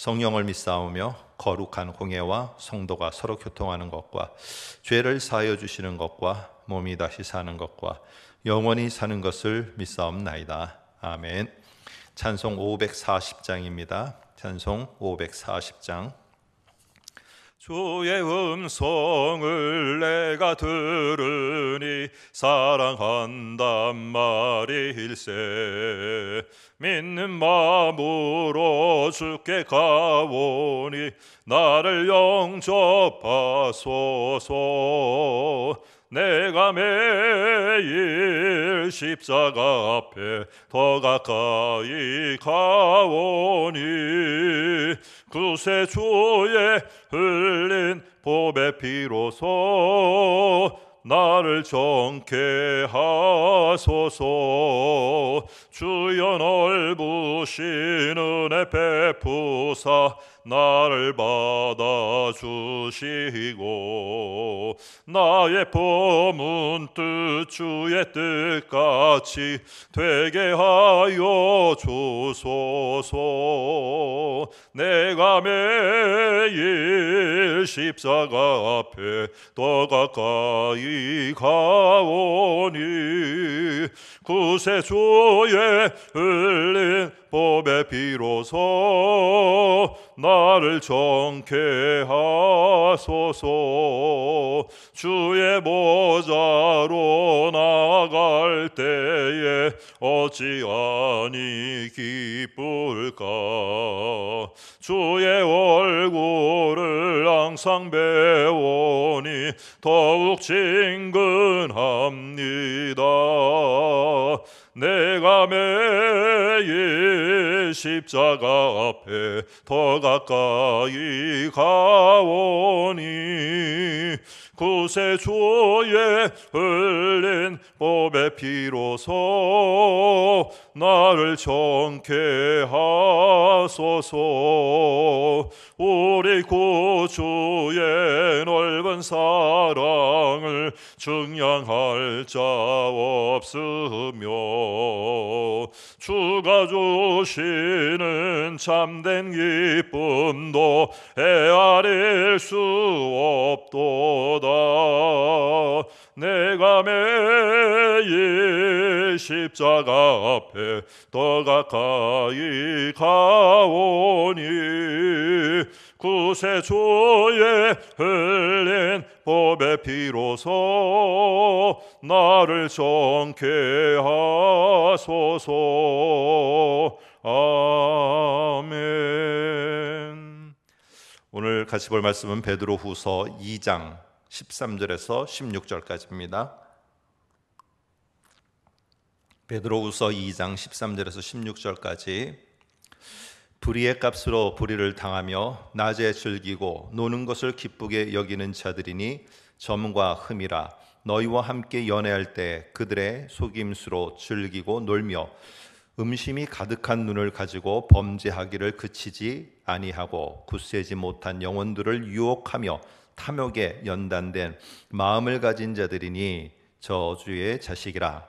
성령을 믿사오며 거룩한 공예와 성도가 서로 교통하는 것과 죄를 사하여 주시는 것과 몸이 다시 사는 것과 영원히 사는 것을 믿사옵나이다. 아멘. 찬송 540장입니다. 찬송 540장 주의 음성을 내가 들으니 사랑한단 말일세 믿는 마음으로 주께 가오니 나를 영접하소서 내가 매 매일 십자가 앞에 더 가까이 가오니 그 새 주의 흘린 봄배 피로소 나를 정케 하소서 주여 넓으신 은혜 베푸사 나를 받아주시고 나의 봄은 뜻 주의 뜻같이 되게 하여 주소서 내가 매일 십사가 앞에 더 가까이 가오니 구세주의 흘린 법의 비로소 나를 정케 하소서 주의 보좌로 나갈 때에 어찌하니 기쁠까 주의 얼굴을 항상 배우니 더욱 친근합니다 내가 매일 십자가 앞에 더 가까이 가오니 구세주의 흘린 법의 피로서 나를 정케 하소서 우리 구주의 넓은 사랑을 증양할자 없으며 주가 주시는 참된 기쁨도 헤아릴 수 없도다 내가 매일 십자가 앞에 더 가까이 가오니 구세주의 흘린 법의 피로서 나를 정케 하소서 아멘 오늘 같이 볼 말씀은 베드로후서 2장 13절에서 16절까지입니다. 베드로후서 2장 13절에서 16절까지 불의의 값으로 불의를 당하며 낮에 즐기고 노는 것을 기쁘게 여기는 자들이니 점과 흠이라 너희와 함께 연애할 때 그들의 속임수로 즐기고 놀며 음심이 가득한 눈을 가지고 범죄하기를 그치지 아니하고 굳세지 못한 영혼들을 유혹하며 탐욕에 연단된 마음을 가진 자들이니 저주의 자식이라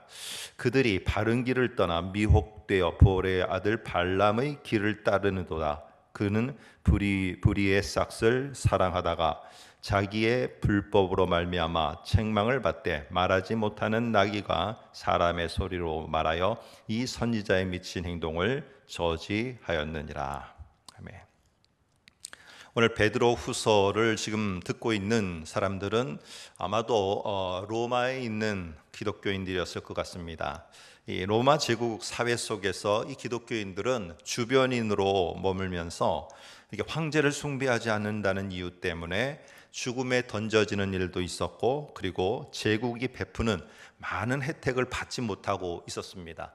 그들이 바른 길을 떠나 미혹되어 보레의 아들 발람의 길을 따르는도다 그는 불의 불의의 싹을 사랑하다가 자기의 불법으로 말미암아 책망을 받되 말하지 못하는 나귀가 사람의 소리로 말하여 이 선지자의 미친 행동을 저지하였느니라 아멘. 오늘 베드로 후서를 지금 듣고 있는 사람들은 아마도 어, 로마에 있는 기독교인들이었을 것 같습니다. 이 로마 제국 사회 속에서 이 기독교인들은 주변인으로 머물면서 이게 황제를 숭배하지 않는다는 이유 때문에 죽음에 던져지는 일도 있었고 그리고 제국이 베푸는 많은 혜택을 받지 못하고 있었습니다.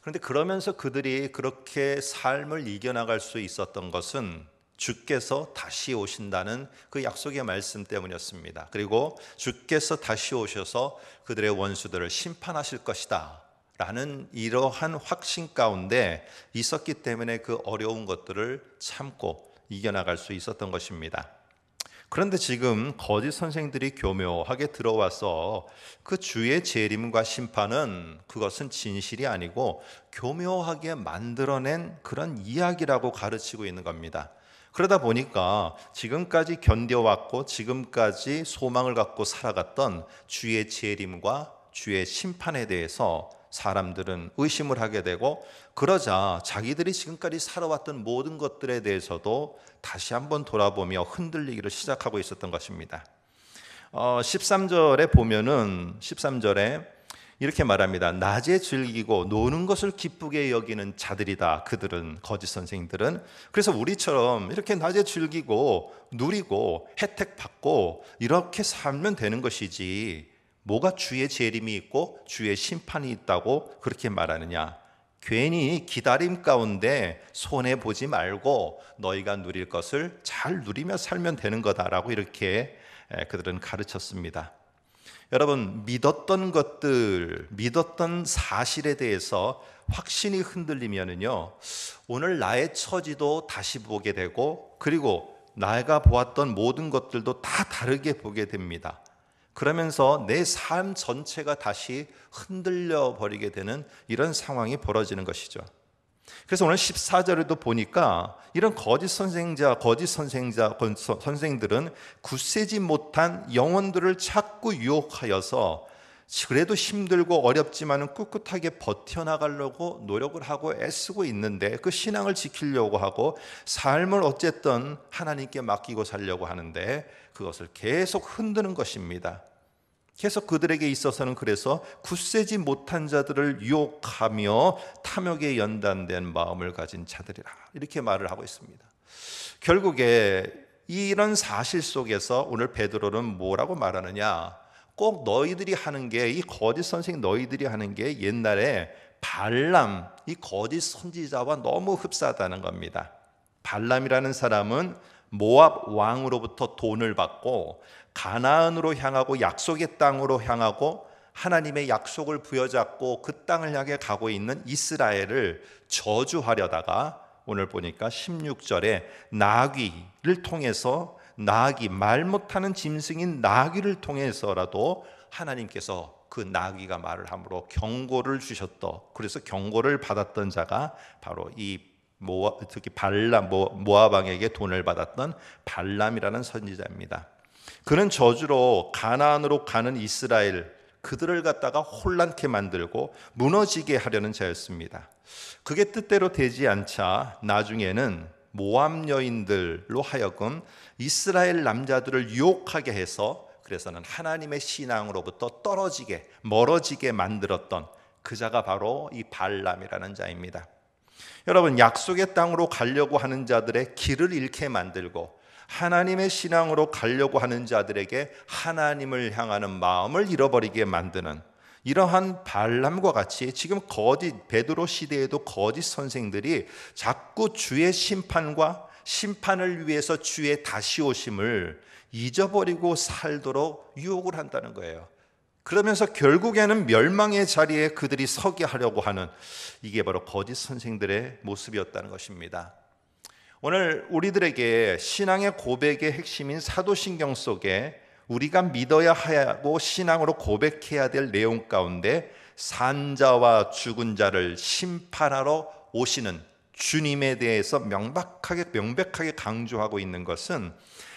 그런데 그러면서 그들이 그렇게 삶을 이겨나갈 수 있었던 것은 주께서 다시 오신다는 그 약속의 말씀 때문이었습니다. 그리고 주께서 다시 오셔서 그들의 원수들을 심판하실 것이다. 라는 이러한 확신 가운데 있었기 때문에 그 어려운 것들을 참고 이겨나갈 수 있었던 것입니다. 그런데 지금 거짓 선생들이 교묘하게 들어와서 그 주의 재림과 심판은 그것은 진실이 아니고 교묘하게 만들어낸 그런 이야기라고 가르치고 있는 겁니다. 그러다 보니까 지금까지 견뎌왔고 지금까지 소망을 갖고 살아갔던 주의 재림과 주의 심판에 대해서 사람들은 의심을 하게 되고 그러자 자기들이 지금까지 살아왔던 모든 것들에 대해서도 다시 한번 돌아보며 흔들리기를 시작하고 있었던 것입니다. 어, 13절에 보면은 13절에 이렇게 말합니다. 낮에 즐기고 노는 것을 기쁘게 여기는 자들이다. 그들은 거짓 선생들은 그래서 우리처럼 이렇게 낮에 즐기고 누리고 혜택 받고 이렇게 살면 되는 것이지 뭐가 주의 재림이 있고 주의 심판이 있다고 그렇게 말하느냐? 괜히 기다림 가운데 손해 보지 말고 너희가 누릴 것을 잘 누리며 살면 되는 거다라고 이렇게 그들은 가르쳤습니다. 여러분, 믿었던 것들, 믿었던 사실에 대해서 확신이 흔들리면요 오늘 나의 처지도 다시 보게 되고, 그리고 내가 보았던 모든 것들도 다 다르게 보게 됩니다. 그러면서 내 삶 전체가 다시 흔들려 버리게 되는 이런 상황이 벌어지는 것이죠. 그래서 오늘 14절에도 보니까 이런 거짓 선생자, 거짓 선생자, 선생들은 굳세지 못한 영혼들을 자꾸 유혹하여서 그래도 힘들고 어렵지만은 꿋꿋하게 버텨나가려고 노력을 하고 애쓰고 있는데 그 신앙을 지키려고 하고 삶을 어쨌든 하나님께 맡기고 살려고 하는데 그것을 계속 흔드는 것입니다. 계속 그들에게 있어서는 그래서 굳세지 못한 자들을 유혹하며 탐욕에 연단된 마음을 가진 자들이라 이렇게 말을 하고 있습니다. 결국에 이런 사실 속에서 오늘 베드로는 뭐라고 말하느냐? 꼭 너희들이 하는 게 이 거짓 선생 너희들이 하는 게 옛날에 발람 이 거짓 선지자와 너무 흡사하다는 겁니다. 발람이라는 사람은 모압 왕으로부터 돈을 받고 가나안으로 향하고 약속의 땅으로 향하고 하나님의 약속을 부여잡고 그 땅을 향해 가고 있는 이스라엘을 저주하려다가 오늘 보니까 16절에 나귀를 통해서 나귀 말 못하는 짐승인 나귀를 통해서라도 하나님께서 그 나귀가 말을 함으로 경고를 주셨던 그래서 경고를 받았던 자가 바로 이 모아 특히 발람 모아방에게 돈을 받았던 발람이라는 선지자입니다. 그는 저주로 가나안으로 가는 이스라엘 그들을 갖다가 혼란케 만들고 무너지게 하려는 자였습니다. 그게 뜻대로 되지 않자 나중에는 모함 여인들로 하여금 이스라엘 남자들을 유혹하게 해서 그래서는 하나님의 신앙으로부터 떨어지게 멀어지게 만들었던 그자가 바로 이 발람이라는 자입니다. 여러분 약속의 땅으로 가려고 하는 자들의 길을 잃게 만들고 하나님의 신앙으로 가려고 하는 자들에게 하나님을 향하는 마음을 잃어버리게 만드는 이러한 발람과 같이 지금 거짓 베드로 시대에도 거짓 선생들이 자꾸 주의 심판과 심판을 위해서 주의 다시 오심을 잊어버리고 살도록 유혹을 한다는 거예요. 그러면서 결국에는 멸망의 자리에 그들이 서게 하려고 하는 이게 바로 거짓 선생들의 모습이었다는 것입니다. 오늘 우리들에게 신앙의 고백의 핵심인 사도신경 속에 우리가 믿어야 하고 신앙으로 고백해야 될 내용 가운데 산자와 죽은 자를 심판하러 오시는 주님에 대해서 명백하게 명백하게 강조하고 있는 것은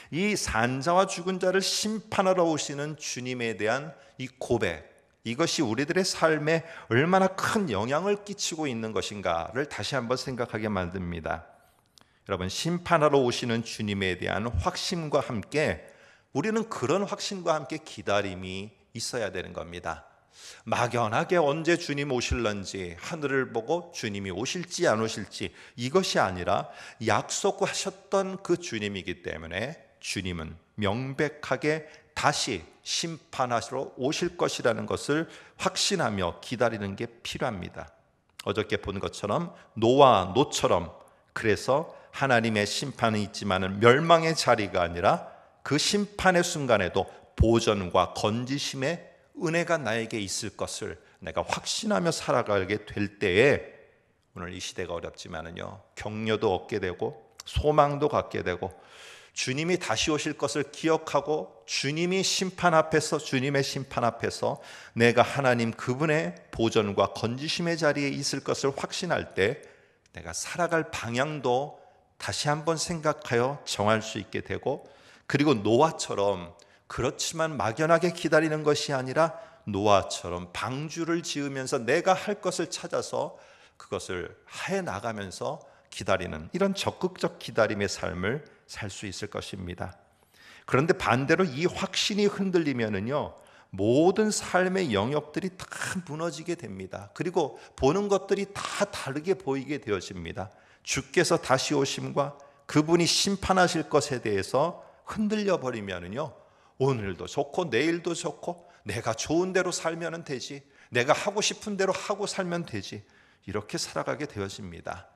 이 산자와 죽은 자를 심판하러 오시는 주님에 대한 이 고백 이것이 우리들의 삶에 얼마나 큰 영향을 끼치고 있는 것인가를 다시 한번 생각하게 만듭니다. 여러분 심판하러 오시는 주님에 대한 확신과 함께 우리는 그런 확신과 함께 기다림이 있어야 되는 겁니다. 막연하게 언제 주님 오실런지 하늘을 보고 주님이 오실지 안 오실지 이것이 아니라 약속하셨던 그 주님이기 때문에 주님은 명백하게 다시 심판하시러 오실 것이라는 것을 확신하며 기다리는 게 필요합니다. 어저께 본 것처럼 노와 노처럼 그래서 하나님의 심판은 있지만은 멸망의 자리가 아니라 그 심판의 순간에도 보전과 건지심의 은혜가 나에게 있을 것을 내가 확신하며 살아가게 될 때에 오늘 이 시대가 어렵지만은요 격려도 얻게 되고 소망도 갖게 되고 주님이 다시 오실 것을 기억하고 주님이 심판 앞에서 주님의 심판 앞에서 내가 하나님 그분의 보전과 건지심의 자리에 있을 것을 확신할 때 내가 살아갈 방향도 다시 한번 생각하여 정할 수 있게 되고 그리고 노아처럼 그렇지만 막연하게 기다리는 것이 아니라 노아처럼 방주를 지으면서 내가 할 것을 찾아서 그것을 해 나가면서 기다리는 이런 적극적 기다림의 삶을 살 수 있을 것입니다. 그런데 반대로 이 확신이 흔들리면은요. 모든 삶의 영역들이 다 무너지게 됩니다. 그리고 보는 것들이 다 다르게 보이게 되어집니다. 주께서 다시 오심과 그분이 심판하실 것에 대해서 흔들려 버리면은요. 오늘도 좋고 내일도 좋고 내가 좋은 대로 살면은 되지. 내가 하고 싶은 대로 하고 살면 되지. 이렇게 살아가게 되어집니다.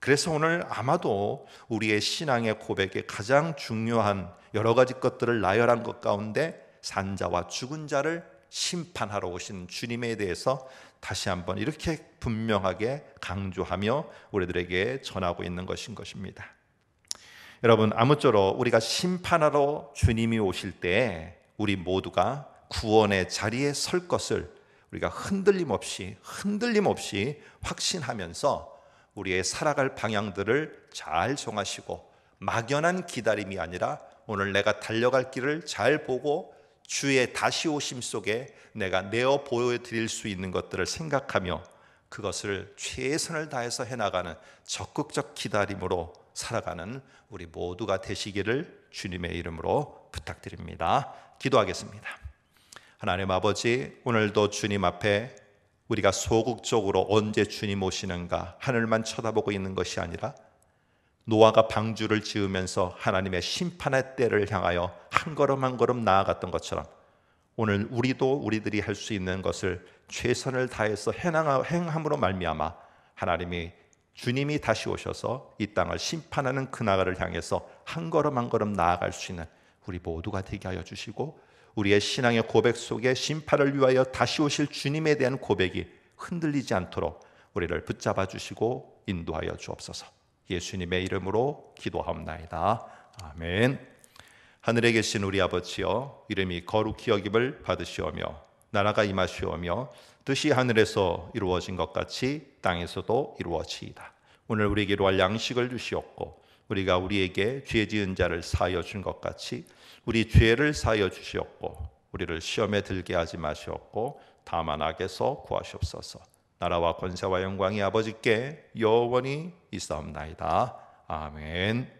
그래서 오늘 아마도 우리의 신앙의 고백에 가장 중요한 여러 가지 것들을 나열한 것 가운데 산자와 죽은 자를 심판하러 오신 주님에 대해서 다시 한번 이렇게 분명하게 강조하며 우리들에게 전하고 있는 것인 것입니다. 여러분, 아무쪼록 우리가 심판하러 주님이 오실 때 우리 모두가 구원의 자리에 설 것을 우리가 흔들림 없이, 흔들림 없이 확신하면서 우리의 살아갈 방향들을 잘 정하시고 막연한 기다림이 아니라 오늘 내가 달려갈 길을 잘 보고 주의 다시 오심 속에 내가 내어 보여드릴 수 있는 것들을 생각하며 그것을 최선을 다해서 해나가는 적극적 기다림으로 살아가는 우리 모두가 되시기를 주님의 이름으로 부탁드립니다. 기도하겠습니다. 하나님 아버지, 오늘도 주님 앞에 우리가 소극적으로 언제 주님 오시는가 하늘만 쳐다보고 있는 것이 아니라 노아가 방주를 지으면서 하나님의 심판의 때를 향하여 한 걸음 한 걸음 나아갔던 것처럼 오늘 우리도 우리들이 할 수 있는 것을 최선을 다해서 행함으로 말미암아 하나님이 주님이 다시 오셔서 이 땅을 심판하는 그 나라를 향해서 한 걸음 한 걸음 나아갈 수 있는 우리 모두가 되게 하여 주시고 우리의 신앙의 고백 속에 심판을 위하여 다시 오실 주님에 대한 고백이 흔들리지 않도록 우리를 붙잡아 주시고 인도하여 주옵소서. 예수님의 이름으로 기도합옵나이다 아멘. 하늘에 계신 우리 아버지여 이름이 거룩히 여김을 받으시오며 나라가 임하시오며 뜻이 하늘에서 이루어진 것 같이 땅에서도 이루어지이다. 오늘 우리에게 로 양식을 주시옵고 우리가 우리에게 죄 지은 자를 사여준 것 같이 우리 죄를 사여 주시옵고 우리를 시험에 들게 하지 마시옵고 다만 악에서 구하시옵소서. 나라와 권세와 영광이 아버지께 영원이 있사옵나이다. 아멘.